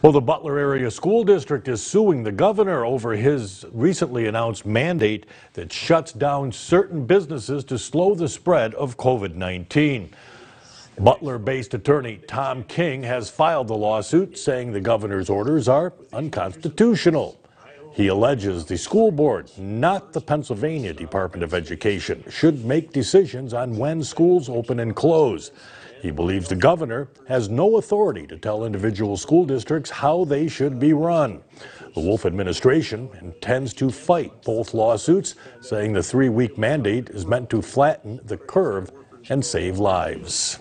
Well, the Butler Area School District is suing the governor over his recently announced mandate that shuts down certain businesses to slow the spread of COVID 19. Butler based attorney Tom King has filed the lawsuit, saying the governor's orders are unconstitutional. He alleges the school board, not the Pennsylvania Department of Education, should make decisions on when schools open and close. He believes the governor has no authority to tell individual school districts how they should be run. The Wolf administration intends to fight both lawsuits, saying the three week mandate is meant to flatten the curve and save lives.